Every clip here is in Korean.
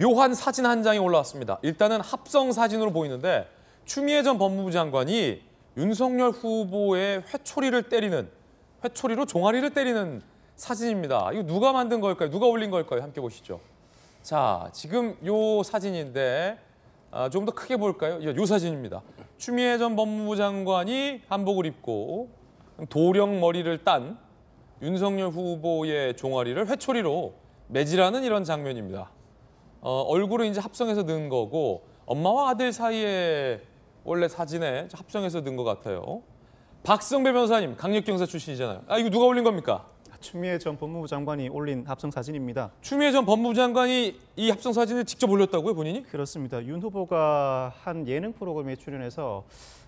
묘한 사진 한 장이 올라왔습니다. 일단은 합성 사진으로 보이는데 추미애 전 법무부 장관이 윤석열 후보의 회초리를 때리는 회초리로 종아리를 때리는 사진입니다. 이거 누가 만든 걸까요? 누가 올린 걸까요? 함께 보시죠. 자, 지금 요 사진인데 아, 좀더 크게 볼까요? 예, 요 사진입니다. 추미애 전 법무부 장관이 한복을 입고 도령 머리를 딴 윤석열 후보의 종아리를 회초리로 매질하는 이런 장면입니다. 어, 얼굴을 이제 합성해서 넣은 거고 엄마와 아들 사이에 원래 사진에 합성해서 넣은 것 같아요. 박성배 변호사님 강력경사 출신이잖아요. 아 이거 누가 올린 겁니까? 추미애 전 법무부 장관이 올린 합성 사진입니다. 추미애 전 법무부 장관이 이 합성 사진을 직접 올렸다고요, 본인이? 그렇습니다. 윤 후보가 한 예능 프로그램에 출연해서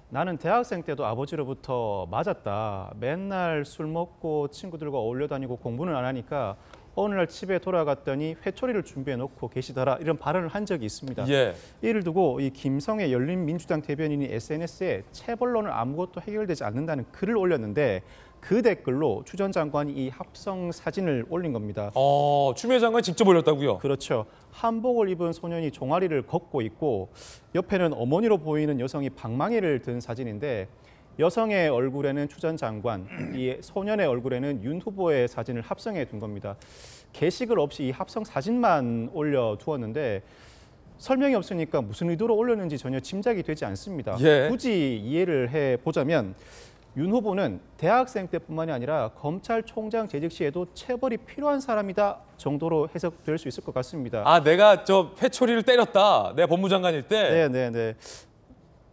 나는 대학생 때도 아버지로부터 맞았다. 맨날 술 먹고 친구들과 어울려 다니고 공부는 안 하니까 어느 날 집에 돌아갔더니 회초리를 준비해 놓고 계시더라 이런 발언을 한 적이 있습니다. 예. 이를 두고 이 김성애 열린민주당 대변인이 SNS에 체벌론은 아무것도 해결되지 않는다는 글을 올렸는데 그 댓글로 추전 장관이 이 합성 사진을 올린 겁니다. 어, 추미애 장관이 직접 올렸다고요? 그렇죠. 한복을 입은 소년이 종아리를 걷고 있고 옆에는 어머니로 보이는 여성이 방망이를 든 사진인데 여성의 얼굴에는 추전 장관, 이 소년의 얼굴에는 윤 후보의 사진을 합성해 둔 겁니다. 게시글 없이 이 합성 사진만 올려 두었는데 설명이 없으니까 무슨 의도로 올렸는지 전혀 짐작이 되지 않습니다. 예. 굳이 이해를 해 보자면 윤 후보는 대학생 때뿐만이 아니라 검찰총장 재직 시에도 체벌이 필요한 사람이다 정도로 해석될 수 있을 것 같습니다. 아, 내가 저 회초리를 때렸다. 내가 법무장관일 때. 네, 네, 네.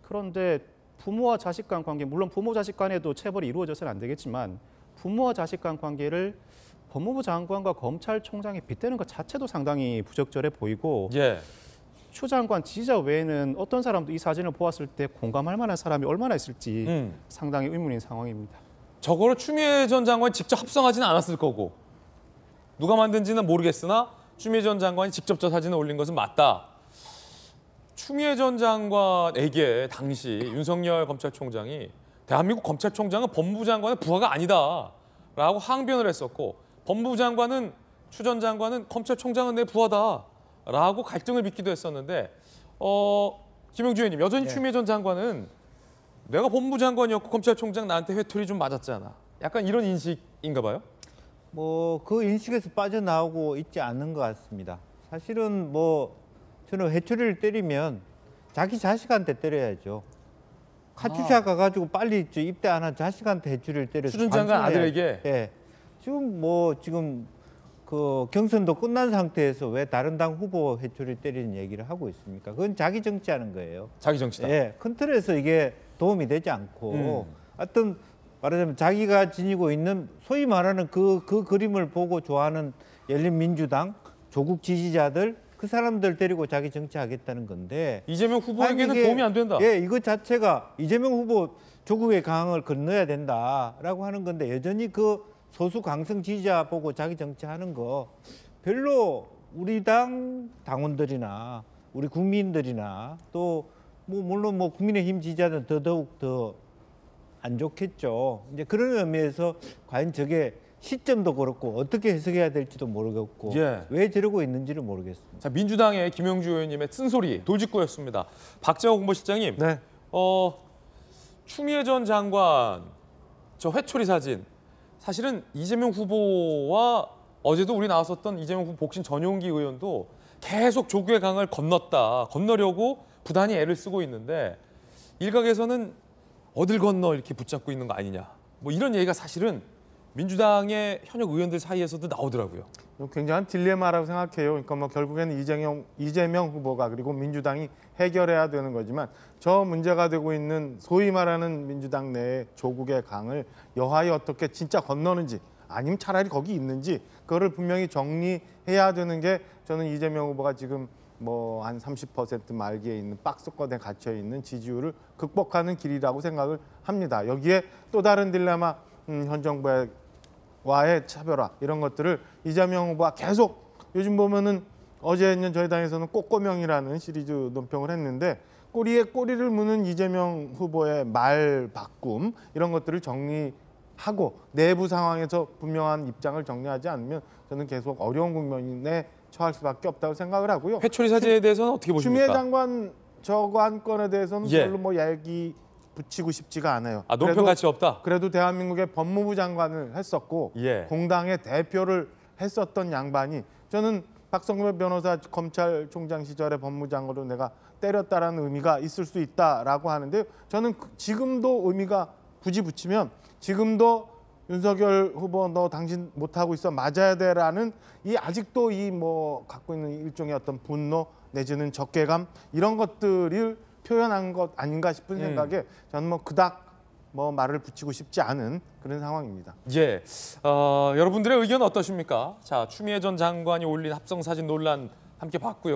그런데 부모와 자식 간 관계, 물론 부모 자식 간에도 체벌이 이루어져서는 안 되겠지만 부모와 자식 간 관계를 법무부 장관과 검찰총장이 빗대는 것 자체도 상당히 부적절해 보이고 예. 추 장관 지지자 외에는 어떤 사람도 이 사진을 보았을 때 공감할 만한 사람이 얼마나 있을지 음. 상당히 의문인 상황입니다. 저거를 추미애 전 장관이 직접 합성하지는 않았을 거고 누가 만든지는 모르겠으나 추미애 전 장관이 직접 저 사진을 올린 것은 맞다. 추미애 전 장관에게 당시 윤석열 검찰총장이 대한민국 검찰총장은 법무부 장관의 부하가 아니다라고 항변을 했었고 법무부 장관은 추 전 장관은 검찰총장은 내 부하다라고 갈등을 빚기도 했었는데 어, 김영주 의원님 여전히 네. 추미애 전 장관은 내가 법무부 장관이었고 검찰총장 나한테 회초리 좀 맞았잖아. 약간 이런 인식인가 봐요? 뭐 그 인식에서 빠져나오고 있지 않는 것 같습니다. 사실은 뭐 저는 해초리를 때리면 자기 자식한테 때려야죠. 카투샤 아. 가가지고 빨리 입대하는 자식한테 해초를 때려서 수준장관 아들에게? 예. 지금 뭐 지금 그 경선도 끝난 상태에서 왜 다른 당 후보 해초를 때리는 얘기를 하고 있습니까? 그건 자기 정치하는 거예요. 자기 정치다. 예, 큰 틀에서 이게 도움이 되지 않고 음. 어떤 말하자면 자기가 지니고 있는 소위 말하는 그, 그 그림을 보고 좋아하는 열린민주당 조국 지지자들 그 사람들 데리고 자기 정치하겠다는 건데 이재명 후보에게는 이게, 도움이 안 된다. 예, 이거 자체가 이재명 후보 조국의 강을 건너야 된다라고 하는 건데 여전히 그 소수 강성 지지자 보고 자기 정치하는 거 별로 우리 당 당원들이나 우리 국민들이나 또 뭐 물론 뭐 국민의힘 지지자는 더더욱 더 안 좋겠죠. 이제 그런 의미에서 과연 저게 시점도 그렇고 어떻게 해석해야 될지도 모르겠고 예. 왜 저러고 있는지를 모르겠습니다. 자, 민주당의 김영주 의원님의 쓴소리 돌직구였습니다. 박재호 홍보실장님, 네. 어, 추미애 전 장관 저 회초리 사진 사실은 이재명 후보와 어제도 우리 나왔었던 이재명 후보 복신 전용기 의원도 계속 조교의 강을 건넜다 건너려고 부단히 애를 쓰고 있는데 일각에서는 어딜 건너 이렇게 붙잡고 있는 거 아니냐 뭐 이런 얘기가 사실은 민주당의 현역 의원들 사이에서도 나오더라고요. 뭐 굉장한 딜레마라고 생각해요. 그러니까 뭐 결국에는 이재명, 이재명 후보가 그리고 민주당이 해결해야 되는 거지만 저 문제가 되고 있는 소위 말하는 민주당 내 조국의 강을 여하에 어떻게 진짜 건너는지 아니면 차라리 거기 있는지 그거를 분명히 정리해야 되는 게 저는 이재명 후보가 지금 뭐 한 30% 말기에 있는 박스권에 갇혀 있는 지지율을 극복하는 길이라고 생각을 합니다. 여기에 또 다른 딜레마 음, 현 정부의 와의 차별화 이런 것들을 이재명 후보가 계속 요즘 보면은 어제 는 저희 당에서는 꼬꼬명이라는 시리즈 논평을 했는데 꼬리에 꼬리를 무는 이재명 후보의 말 바꿈 이런 것들을 정리하고 내부 상황에서 분명한 입장을 정리하지 않으면 저는 계속 어려운 국면에 처할 수밖에 없다고 생각을 하고요. 해초리 사제에 대해서는 어떻게 보십니까? 추미애 장관 저거 건에 대해서는 예. 별로 뭐 얘기 붙이고 싶지가 않아요. 아, 논평 가치 없다. 그래도 대한민국의 법무부 장관을 했었고 예. 공당의 대표를 했었던 양반이 저는 박성배 변호사 검찰총장 시절에 법무장으로 내가 때렸다라는 의미가 있을 수 있다라고 하는데 저는 그 지금도 의미가 굳이 붙이면 지금도 윤석열 후보 너 당신 못하고 있어 맞아야 돼라는 이 아직도 이 뭐 갖고 있는 일종의 어떤 분노 내지는 적개감 이런 것들을 표현한 것 아닌가 싶은 음. 생각에 저는 뭐 그닥 뭐 말을 붙이고 싶지 않은 그런 상황입니다. 예, 어, 여러분들의 의견 어떠십니까? 자, 추미애 전 장관이 올린 합성 사진 논란 함께 봤고요.